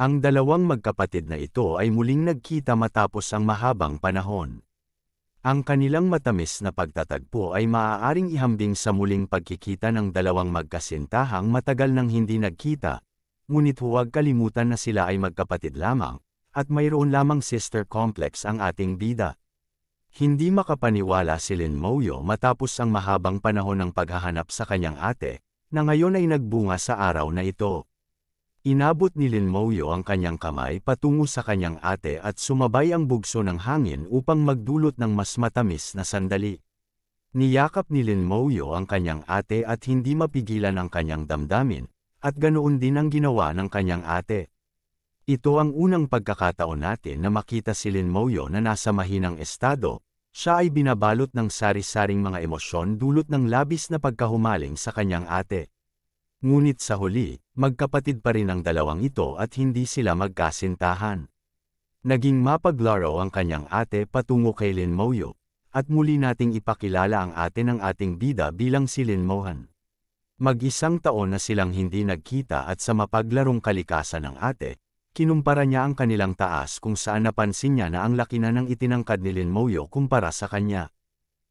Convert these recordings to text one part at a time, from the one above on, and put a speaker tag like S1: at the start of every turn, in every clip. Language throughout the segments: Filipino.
S1: Ang dalawang magkapatid na ito ay muling nagkita matapos ang mahabang panahon. Ang kanilang matamis na pagtatagpo ay maaaring ihambing sa muling pagkikita ng dalawang magkasintahang matagal nang hindi nagkita, ngunit huwag kalimutan na sila ay magkapatid lamang, at mayroon lamang sister complex ang ating bida. Hindi makapaniwala si Lin Moyo matapos ang mahabang panahon ng paghahanap sa kanyang ate, na ngayon ay nagbunga sa araw na ito. Inabot ni Lin Mouyo ang kanyang kamay patungo sa kanyang ate at sumabay ang bugso ng hangin upang magdulot ng mas matamis na sandali. Niyakap ni Lin Mouyo ang kanyang ate at hindi mapigilan ang kanyang damdamin, at ganoon din ang ginawa ng kanyang ate. Ito ang unang pagkakataon natin na makita si Lin Mouyo na nasa mahinang estado, siya ay binabalot ng sari-saring mga emosyon dulot ng labis na pagkahumaling sa kanyang ate ngunit sa huli, magkapatid pa rin ang dalawang ito at hindi sila magkasintahan. Naging mapaglaro ang kanyang ate patungo kay Lin Moyo, at muli nating ipakilala ang ate ng ating bida bilang si Lin Mohan. Mag-isang taon na silang hindi nagkita at sa mapaglarong kalikasan ng ate, kinumpara niya ang kanilang taas kung saan napansin niya na ang laki na ng itinangkad ni Lin Moyo kumpara sa kanya.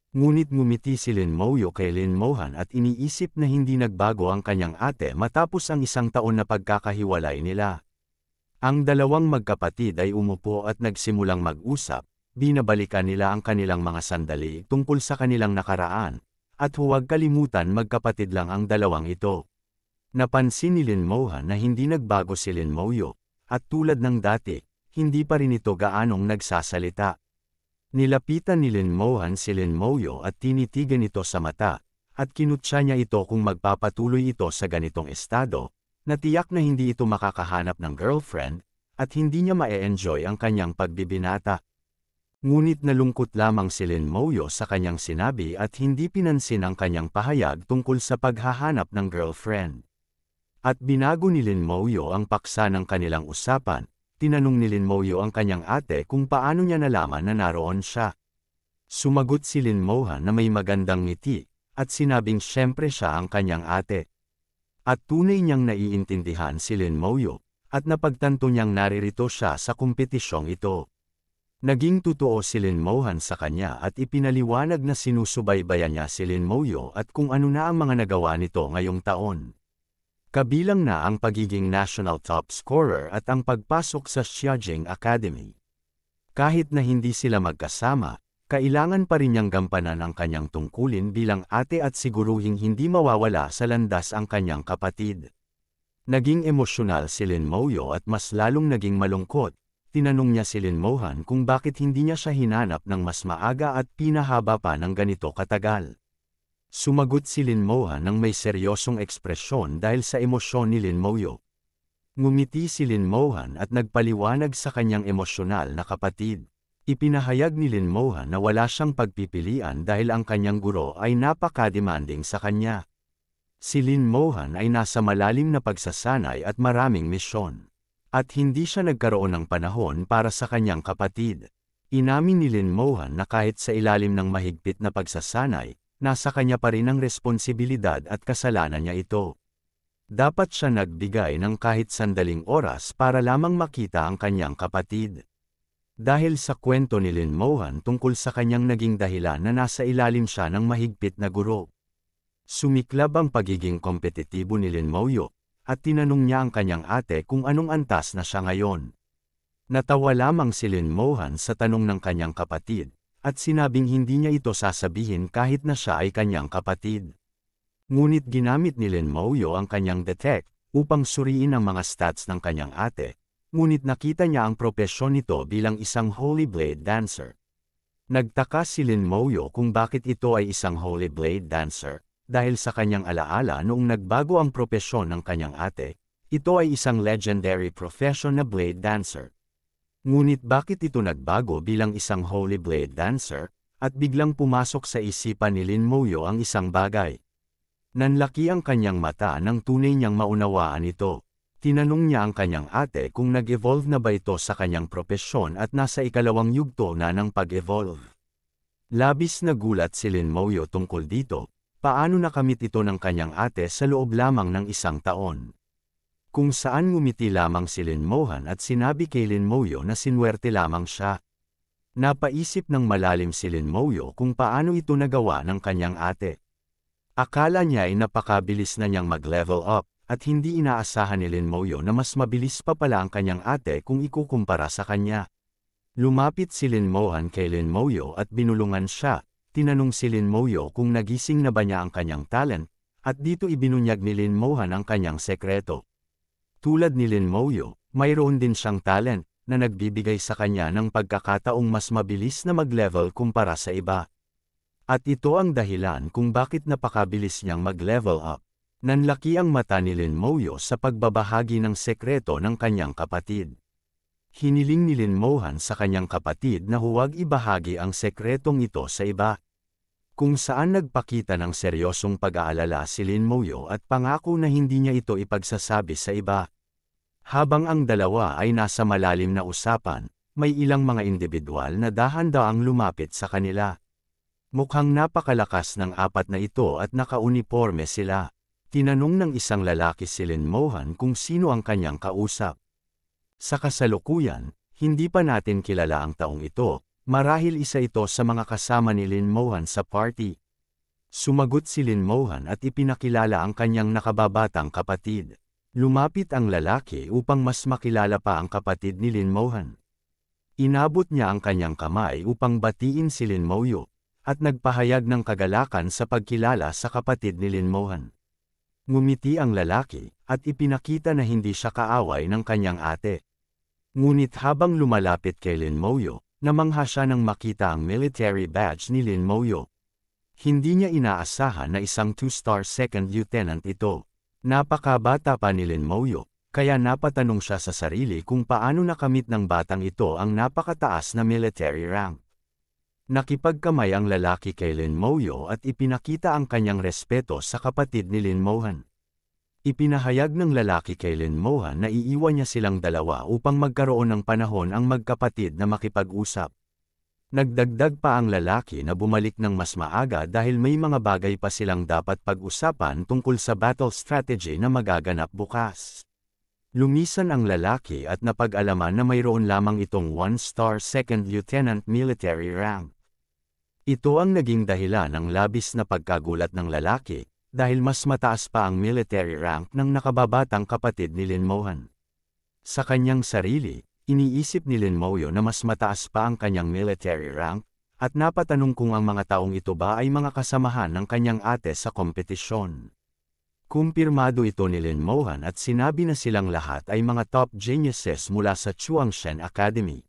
S1: Ngunit ngumiti si Lin Mouyo kay Lin Mohan at iniisip na hindi nagbago ang kanyang ate matapos ang isang taon na pagkakahiwalay nila. Ang dalawang magkapatid ay umupo at nagsimulang mag-usap, binabalikan nila ang kanilang mga sandali tungkol sa kanilang nakaraan, at huwag kalimutan magkapatid lang ang dalawang ito. Napansin ni Lin Mohan na hindi nagbago si Lin Mouyo, at tulad ng dati, hindi pa rin ito gaanong nagsasalita. Nilapitan ni Lin Mohan si Lin Moyo at tinitigan ito sa mata, at kinutsa niya ito kung magpapatuloy ito sa ganitong estado, na tiyak na hindi ito makakahanap ng girlfriend, at hindi niya ma-enjoy ang kanyang pagbibinata. Ngunit nalungkot lamang si Lin Moyo sa kanyang sinabi at hindi pinansin ang kanyang pahayag tungkol sa paghahanap ng girlfriend. At binago ni Lin Moyo ang paksa ng kanilang usapan, tinanong ni Lin Moyo ang kanyang ate kung paano niya nalaman na naroon siya. Sumagot si Lin Moha na may magandang ngiti, at sinabing siyempre siya ang kanyang ate. At tunay niyang naiintindihan si Lin Moyo, at napagtanto niyang naririto siya sa kompetisyong ito. Naging totoo si Lin Mohan sa kanya at ipinaliwanag na sinusubaybayan niya si Lin Moyo at kung ano na ang mga nagawa nito ngayong taon kabilang na ang pagiging national top scorer at ang pagpasok sa Xiajing Academy. Kahit na hindi sila magkasama, kailangan pa rin niyang gampanan ang kanyang tungkulin bilang ate at siguruhing hindi mawawala sa landas ang kanyang kapatid. Naging emosyonal si Lin Moyo at mas lalong naging malungkot, Tinanong niya si Lin Mohan kung bakit hindi niya siya hinanap ng mas maaga at pinahaba pa ng ganito katagal. Sumagot si Lin Moa ng may seryosong ekspresyon dahil sa emosyon ni Lin Moyo. Ngumiti si Lin Mohan at nagpaliwanag sa kanyang emosyonal na kapatid. Ipinahayag ni Lin Mohan na wala siyang pagpipilian dahil ang kanyang guro ay napaka-demanding sa kanya. Si Lin Mohan ay nasa malalim na pagsasanay at maraming misyon. At hindi siya nagkaroon ng panahon para sa kanyang kapatid. Inamin ni Lin Mohan na kahit sa ilalim ng mahigpit na pagsasanay, nasa kanya pa rin ang responsibilidad at kasalanan niya ito. Dapat siya nagbigay ng kahit sandaling oras para lamang makita ang kanyang kapatid. Dahil sa kwento ni Lin Mohan tungkol sa kanyang naging dahilan na nasa ilalim siya ng mahigpit na guro. Sumiklab ang pagiging kompetitibo ni Lin Moyo, at tinanong niya ang kanyang ate kung anong antas na siya ngayon. Natawa lamang si Lin Mohan sa tanong ng kanyang kapatid, at sinabing hindi niya ito sasabihin kahit na siya ay kanyang kapatid. Ngunit ginamit ni Len Mauyo ang kanyang detect upang suriin ang mga stats ng kanyang ate, ngunit nakita niya ang propesyon nito bilang isang Holy Blade dancer. Nagtaka si Lin Moyo kung bakit ito ay isang Holy Blade dancer, dahil sa kanyang alaala noong nagbago ang propesyon ng kanyang ate, ito ay isang legendary profession na blade dancer. Ngunit bakit ito nagbago bilang isang Holy Blade dancer, at biglang pumasok sa isipan ni Lin Moyo ang isang bagay? Nanlaki ang kanyang mata nang tunay niyang maunawaan ito. Tinanong niya ang kanyang ate kung nag-evolve na ba ito sa kanyang propesyon at nasa ikalawang yugto na ng pag-evolve. Labis na gulat si Lin Moyo tungkol dito, paano nakamit ito ng kanyang ate sa loob lamang ng isang taon kung saan ngumiti lamang si Lin Mohan at sinabi kay Lin Moyo na sinwerte lamang siya. Napaisip ng malalim si Lin Moyo kung paano ito nagawa ng kanyang ate. Akala niya ay napakabilis na niyang mag-level up, at hindi inaasahan ni Lin Moyo na mas mabilis pa pala ang kanyang ate kung ikukumpara sa kanya. Lumapit si Lin Mohan kay Lin Moyo at binulungan siya, tinanong si Lin Moyo kung nagising na ba niya ang kanyang talent, at dito ibinunyag ni Lin Mohan ang kanyang sekreto. Tulad ni Lin Moyo, mayroon din siyang talent na nagbibigay sa kanya ng pagkakataong mas mabilis na mag-level kumpara sa iba. At ito ang dahilan kung bakit napakabilis niyang mag-level up. Nanlaki ang mata ni Lin Moyo sa pagbabahagi ng sekreto ng kanyang kapatid. Hiniling ni Lin Mohan sa kanyang kapatid na huwag ibahagi ang sekretong ito sa iba kung saan nagpakita ng seryosong pag-aalala si Lin Moyo at pangako na hindi niya ito ipagsasabi sa iba. Habang ang dalawa ay nasa malalim na usapan, may ilang mga individual na dahan-daang lumapit sa kanila. Mukhang napakalakas ng apat na ito at nakauniforme sila. Tinanong ng isang lalaki si Lin Mohan kung sino ang kanyang kausap. Sa kasalukuyan, hindi pa natin kilala ang taong ito, Marahil isa ito sa mga kasama ni Lin Mohan sa party. Sumagot si Lin Mohan at ipinakilala ang kanyang nakababatang kapatid. Lumapit ang lalaki upang mas makilala pa ang kapatid ni Lin Mohan. Inabot niya ang kanyang kamay upang batiin si Lin Moyo, at nagpahayag ng kagalakan sa pagkilala sa kapatid ni Lin Mohan. Ngumiti ang lalaki, at ipinakita na hindi siya kaaway ng kanyang ate. Ngunit habang lumalapit kay Lin Moyo, namangha siya nang makita ang military badge ni Lin Moyo. Hindi niya inaasahan na isang two-star second lieutenant ito. Napakabata pa ni Lin Moyo, kaya napatanong siya sa sarili kung paano nakamit ng batang ito ang napakataas na military rank. Nakipagkamay ang lalaki kay Lin Moyo at ipinakita ang kanyang respeto sa kapatid ni Lin Mohan. Ipinahayag ng lalaki kay Lynn Moha na iiwan niya silang dalawa upang magkaroon ng panahon ang magkapatid na makipag-usap. Nagdagdag pa ang lalaki na bumalik ng mas maaga dahil may mga bagay pa silang dapat pag-usapan tungkol sa battle strategy na magaganap bukas. Lumisan ang lalaki at napag-alaman na mayroon lamang itong 1-star second Lieutenant military rank. Ito ang naging dahilan ng labis na pagkagulat ng lalaki dahil mas mataas pa ang military rank ng nakababatang kapatid ni Lin Mohan. Sa kanyang sarili, iniisip ni Lin Linmoyo na mas mataas pa ang kanyang military rank, at napatanong kung ang mga taong ito ba ay mga kasamahan ng kanyang ate sa kompetisyon. Kumpirmado ito ni Lin Mohan at sinabi na silang lahat ay mga top geniuses mula sa Chuangshen Academy.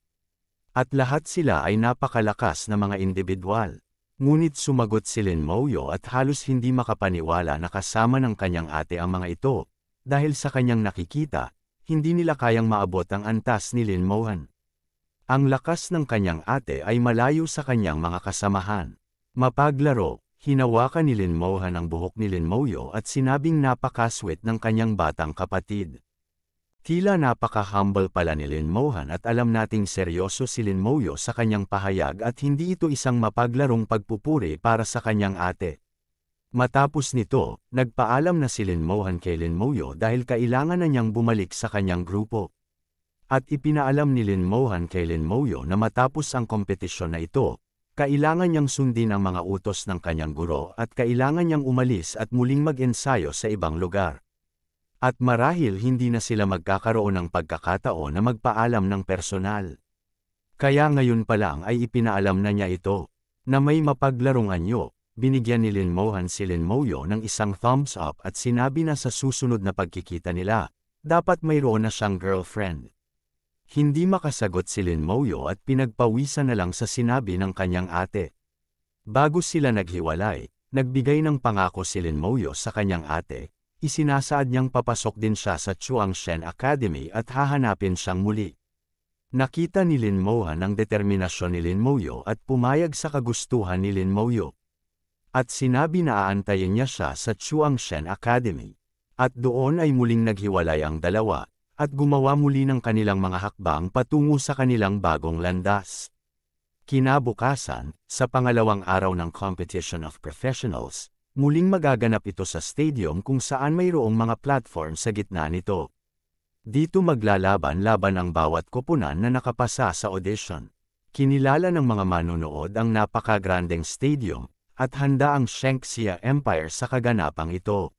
S1: At lahat sila ay napakalakas na mga individual. Ngunit sumagot si Lin Moyo at halos hindi makapaniwala na kasama ng kanyang ate ang mga ito, dahil sa kanyang nakikita, hindi nila kayang maabot ang antas ni Lin Mohan. Ang lakas ng kanyang ate ay malayo sa kanyang mga kasamahan. Mapaglaro, hinawakan ni Lin Mohan ang buhok ni Lin Moyo at sinabing napakaswet ng kanyang batang kapatid. Tila napaka-humble pala ni Lin Mohan at alam nating seryoso si Lin Moyo sa kanyang pahayag at hindi ito isang mapaglarong pagpupuri para sa kanyang ate. Matapos nito, nagpaalam na si Lin Mohan kay Lin Moyo dahil kailangan na niyang bumalik sa kanyang grupo. At ipinaalam ni Lin Mohan kay Lin Moyo na matapos ang kompetisyon na ito, kailangan niyang sundin ang mga utos ng kanyang guro at kailangan niyang umalis at muling mag-ensayo sa ibang lugar. At marahil hindi na sila magkakaroon ng pagkakataon na magpaalam ng personal. Kaya ngayon pa lang ay ipinaalam na niya ito, na may mapaglarong anyo, binigyan ni Lin Mohan si Lin Moyo ng isang thumbs up at sinabi na sa susunod na pagkikita nila, dapat mayroon na siyang girlfriend. Hindi makasagot si Lin Moyo at pinagpawisan na lang sa sinabi ng kanyang ate. Bago sila naghiwalay, nagbigay ng pangako si Lin Moyo sa kanyang ate, isinasaad niyang papasok din siya sa Chuang Shen Academy at hahanapin siyang muli. Nakita ni Lin Mohan ang determinasyon ni Lin Moyo at pumayag sa kagustuhan ni Lin Moyo. At sinabi na aantayin niya siya sa Chuang Shen Academy. At doon ay muling naghiwalay ang dalawa, at gumawa muli ng kanilang mga hakbang patungo sa kanilang bagong landas. Kinabukasan, sa pangalawang araw ng Competition of Professionals, Muling magaganap ito sa stadium kung saan mayroong mga platform sa gitna nito. Dito maglalaban-laban ang bawat koponan na nakapasa sa audition. Kinilala ng mga manonood ang napakagrandeng stadium at handa ang Shenxia Empire sa kaganapang ito.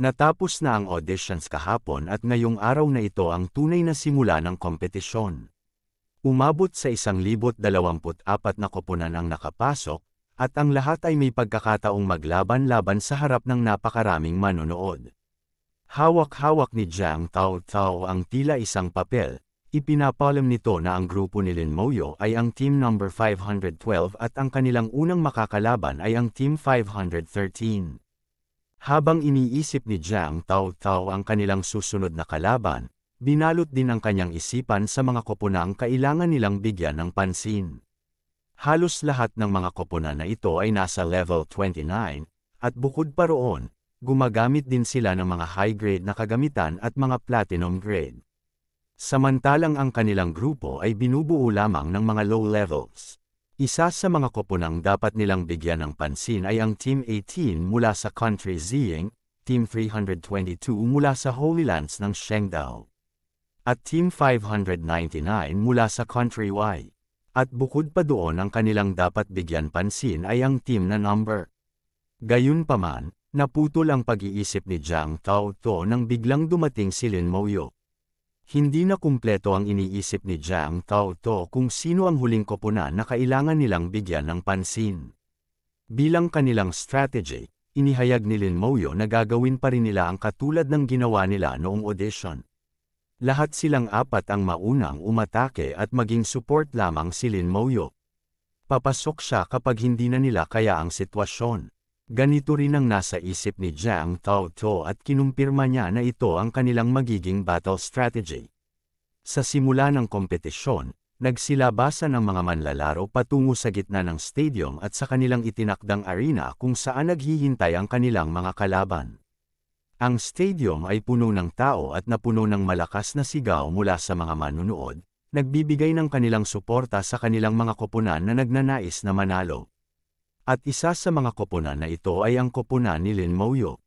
S1: Natapos na ang auditions kahapon at ngayong araw na ito ang tunay na simula ng kompetisyon. Umabot sa 1,024 na koponan ang nakapasok at ang lahat ay may pagkakataong maglaban-laban sa harap ng napakaraming manonood. Hawak-hawak ni Jiang Tao Tao ang tila isang papel, ipinapalam nito na ang grupo ni Lin Moyo ay ang Team number 512 at ang kanilang unang makakalaban ay ang Team 513. Habang iniisip ni Jiang Tao Tao ang kanilang susunod na kalaban, binalot din ang kanyang isipan sa mga koponang kailangan nilang bigyan ng pansin. Halos lahat ng mga koponan na ito ay nasa level 29, at bukod pa roon, gumagamit din sila ng mga high-grade na kagamitan at mga platinum grade. Samantalang ang kanilang grupo ay binubuo lamang ng mga low levels. Isa sa mga koponang dapat nilang bigyan ng pansin ay ang Team 18 mula sa Country Ziying, Team 322 mula sa Holy Lands ng Shengdao, at Team 599 mula sa Country Y. At bukod pa doon ang kanilang dapat bigyan pansin ay ang team na number. Gayunpaman, naputol ang pag-iisip ni Jiang Tao To nang biglang dumating si Lin Mouyo. Hindi na kumpleto ang iniisip ni Jiang Tao To kung sino ang huling koponan na kailangan nilang bigyan ng pansin. Bilang kanilang strategy, inihayag ni Lin Mouyo na gagawin pa rin nila ang katulad ng ginawa nila noong audition lahat silang apat ang maunang umatake at maging support lamang si Lin Moyo. Papasok siya kapag hindi na nila kaya ang sitwasyon. Ganito rin ang nasa isip ni Jiang Tao To at kinumpirma niya na ito ang kanilang magiging battle strategy. Sa simula ng kompetisyon, nagsilabasan ang mga manlalaro patungo sa gitna ng stadium at sa kanilang itinakdang arena kung saan naghihintay ang kanilang mga kalaban. Ang stadium ay puno ng tao at napuno ng malakas na sigaw mula sa mga manunood, nagbibigay ng kanilang suporta sa kanilang mga koponan na nagnanais na manalo. At isa sa mga koponan na ito ay ang koponan ni Lin Mouyo.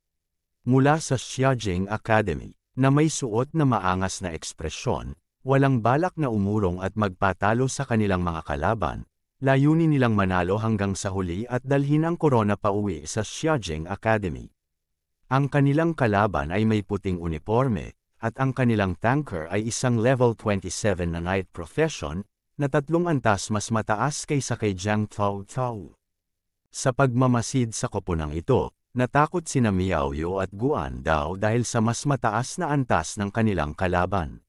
S1: Mula sa Xiajing Academy, na may suot na maangas na ekspresyon, walang balak na umurong at magpatalo sa kanilang mga kalaban, layunin nilang manalo hanggang sa huli at dalhin ang korona pauwi sa Xiajing Academy. Ang kanilang kalaban ay may puting uniforme, at ang kanilang tanker ay isang level 27 na knight profession, na tatlong antas mas mataas kaysa kay Jiang Tao Tao. Sa pagmamasid sa koponang ito, natakot sina Miaoyo at Guan Dao dahil sa mas mataas na antas ng kanilang kalaban.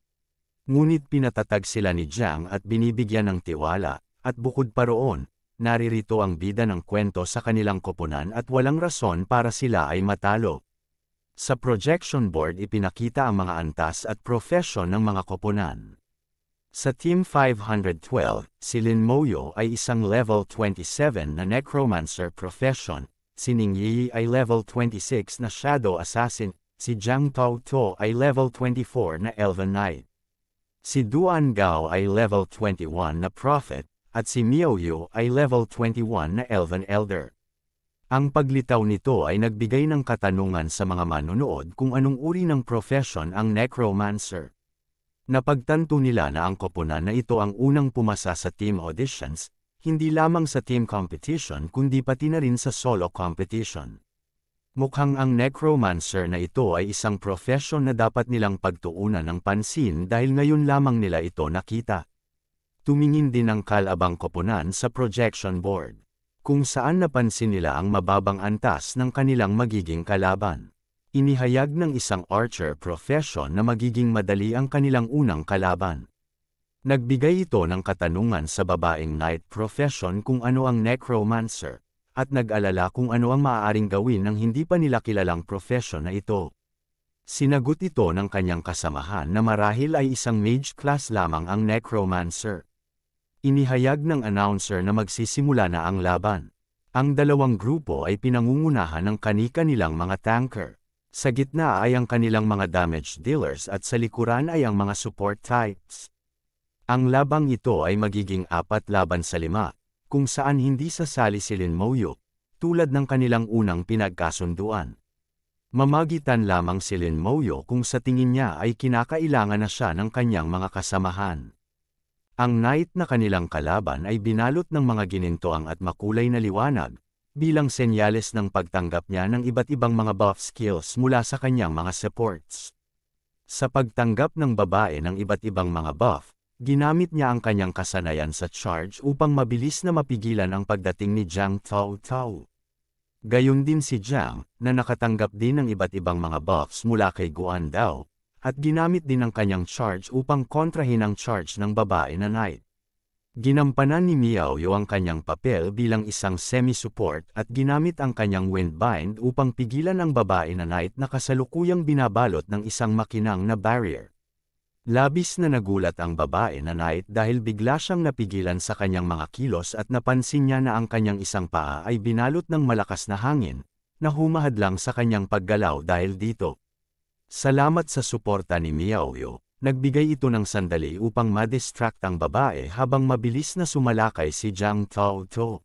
S1: Ngunit pinatatag sila ni Jiang at binibigyan ng tiwala, at bukod pa roon, naririto ang bida ng kwento sa kanilang koponan at walang rason para sila ay matalo. Sa projection board ipinakita ang mga antas at profesyon ng mga koponan. Sa Team 512, si Lin Moyo ay isang level 27 na necromancer profession, si Ning Yi ay level 26 na shadow assassin, si Jiang Tao To ay level 24 na elven knight. Si Duan Gao ay level 21 na prophet, at si Miao Yu ay level 21 na elven elder. Ang paglitaw nito ay nagbigay ng katanungan sa mga manonood kung anong uri ng profession ang necromancer. Napagtanto nila na ang koponan na ito ang unang pumasa sa team auditions, hindi lamang sa team competition kundi pati na rin sa solo competition. Mukhang ang necromancer na ito ay isang profession na dapat nilang pagtuunan ng pansin dahil ngayon lamang nila ito nakita. Tumingin din ang kalabang koponan sa projection board kung saan napansin nila ang mababang antas ng kanilang magiging kalaban. Inihayag ng isang archer profession na magiging madali ang kanilang unang kalaban. Nagbigay ito ng katanungan sa babaeng knight profession kung ano ang necromancer, at nag-alala kung ano ang maaaring gawin ng hindi pa nila kilalang profession na ito. Sinagot ito ng kanyang kasamahan na marahil ay isang mage class lamang ang necromancer. Inihayag ng announcer na magsisimula na ang laban. Ang dalawang grupo ay pinangungunahan ng kanika nilang mga tanker. Sa gitna ay ang kanilang mga damage dealers at sa likuran ay ang mga support types. Ang labang ito ay magiging apat laban sa lima, kung saan hindi sasali si Lin Moyo, tulad ng kanilang unang pinagkasunduan. Mamagitan lamang si Lin Moyo kung sa tingin niya ay kinakailangan na siya ng kanyang mga kasamahan. Ang night na kanilang kalaban ay binalot ng mga ginintoang at makulay na liwanag, bilang senyales ng pagtanggap niya ng iba't ibang mga buff skills mula sa kanyang mga supports. Sa pagtanggap ng babae ng iba't ibang mga buff, ginamit niya ang kanyang kasanayan sa charge upang mabilis na mapigilan ang pagdating ni Jiang Tao Tao. Gayun din si Jiang, na nakatanggap din ng iba't ibang mga buffs mula kay Guan Dao, at ginamit din ang kanyang charge upang kontrahin ang charge ng babae na knight. Ginampanan ni Yo ang kanyang papel bilang isang semi-support at ginamit ang kanyang windbind upang pigilan ang babae na knight na kasalukuyang binabalot ng isang makinang na barrier. Labis na nagulat ang babae na knight dahil bigla siyang napigilan sa kanyang mga kilos at napansin niya na ang kanyang isang paa ay binalot ng malakas na hangin, na humahadlang sa kanyang paggalaw dahil dito. Salamat sa suporta ni Miaoyo, nagbigay ito ng sandali upang madistract ang babae habang mabilis na sumalakay si Jiang Tao To.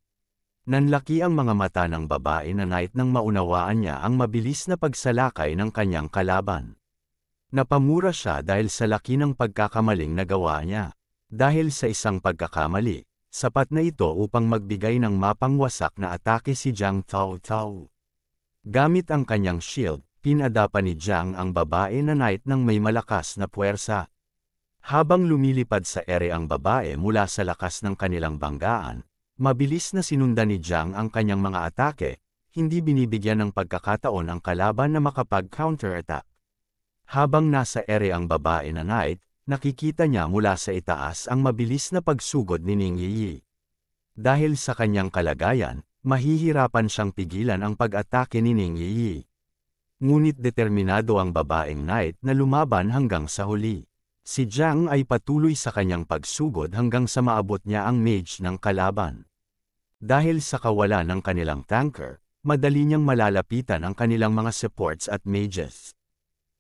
S1: Nanlaki ang mga mata ng babae na night nang maunawaan niya ang mabilis na pagsalakay ng kanyang kalaban. Napamura siya dahil sa laki ng pagkakamaling na gawa niya. Dahil sa isang pagkakamali, sapat na ito upang magbigay ng mapangwasak na atake si Jiang Tao Tao. Gamit ang kanyang shield, pinadapa ni Jiang ang babae na knight ng may malakas na puwersa. Habang lumilipad sa ere ang babae mula sa lakas ng kanilang banggaan, mabilis na sinundan ni Jiang ang kanyang mga atake, hindi binibigyan ng pagkakataon ang kalaban na makapag-counterattack. Habang nasa ere ang babae na knight, nakikita niya mula sa itaas ang mabilis na pagsugod ni Ning Yi. Dahil sa kanyang kalagayan, mahihirapan siyang pigilan ang pag-atake ni Ning Yi ngunit determinado ang babaeng knight na lumaban hanggang sa huli. Si Jiang ay patuloy sa kanyang pagsugod hanggang sa maabot niya ang mage ng kalaban. Dahil sa kawalan ng kanilang tanker, madali niyang malalapitan ang kanilang mga supports at mages.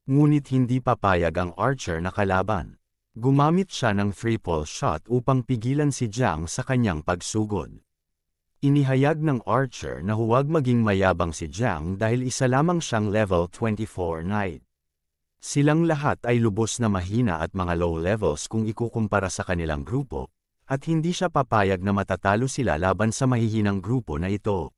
S1: Ngunit hindi papayag ang archer na kalaban. Gumamit siya ng triple shot upang pigilan si Jiang sa kanyang pagsugod. Inihayag ng Archer na huwag maging mayabang si Jiang dahil isa lamang siyang level 24 knight. Silang lahat ay lubos na mahina at mga low levels kung ikukumpara sa kanilang grupo, at hindi siya papayag na matatalo sila laban sa mahihinang grupo na ito.